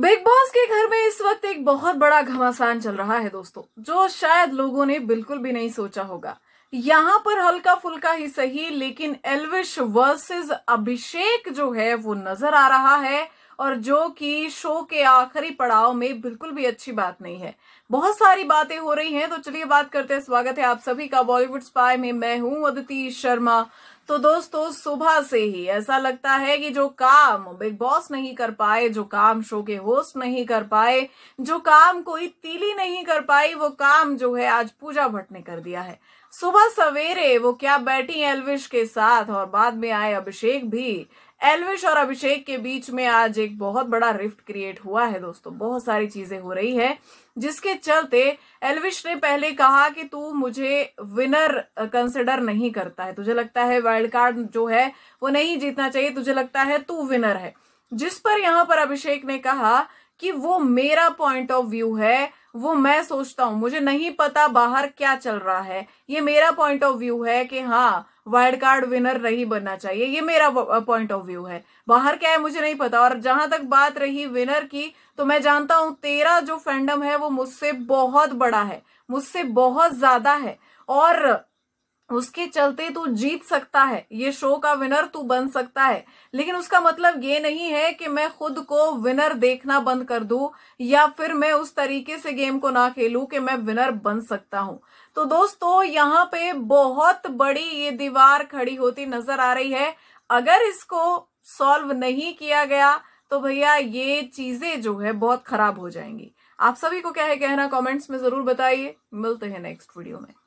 big boss के घर में इस वक्त एक बहुत बड़ा घमासान चल रहा है दोस्तों जो शायद लोगों ने बिल्कुल भी नहीं सोचा होगा यहां पर हल्का फुल्का ही सही लेकिन एलविश वर्सेस अभिषेक जो है वो नजर आ रहा है और जो कि शो के आखिरी पड़ाव में बिल्कुल भी अच्छी बात नहीं है बहुत सारी बातें हो रही हैं तो चलिए बात करते हैं स्वागत है आप सभी का बॉलीवुड स्पाई में मैं हूं अदिति शर्मा तो दोस्तों सुबह से ही ऐसा लगता है कि जो काम बिग बॉस नहीं कर पाए जो काम शो के होस्ट नहीं कर पाए जो काम कोई तीली नहीं कर पाई वो काम जो है आज पूजा भट्ट ने कर दिया है सुबह सवेरे वो क्या बैठी एलविश के साथ और बाद में आए अभिषेक भी एलविश और अभिषेक के बीच में आज एक बहुत बड़ा रिफ्ट क्रिएट हुआ है दोस्तों बहुत सारी चीजें हो रही है जिसके चलते एलविश ने पहले कहा कि तू मुझे विनर कंसिडर नहीं करता है तुझे लगता है वाइल्ड कार्ड जो है वो नहीं जीतना चाहिए तुझे लगता है तू विनर है जिस पर यहां पर अभिषेक ने कहा कि वो मेरा पॉइंट ऑफ व्यू है वो मैं सोचता हूं मुझे नहीं पता बाहर क्या चल रहा है ये मेरा पॉइंट ऑफ व्यू है कि हाँ वाइल्ड कार्ड विनर नहीं बनना चाहिए ये मेरा पॉइंट ऑफ व्यू है बाहर क्या है मुझे नहीं पता और जहां तक बात रही विनर की तो मैं जानता हूं तेरा जो फैंडम है वो मुझसे बहुत बड़ा है मुझसे बहुत ज्यादा है और उसके चलते तू जीत सकता है ये शो का विनर तू बन सकता है लेकिन उसका मतलब ये नहीं है कि मैं खुद को विनर देखना बंद कर दू या फिर मैं उस तरीके से गेम को ना खेलू कि मैं विनर बन सकता हूं तो दोस्तों यहाँ पे बहुत बड़ी ये दीवार खड़ी होती नजर आ रही है अगर इसको सॉल्व नहीं किया गया तो भैया ये चीजें जो है बहुत खराब हो जाएंगी आप सभी को क्या है कहना कमेंट्स में जरूर बताइए मिलते हैं नेक्स्ट वीडियो में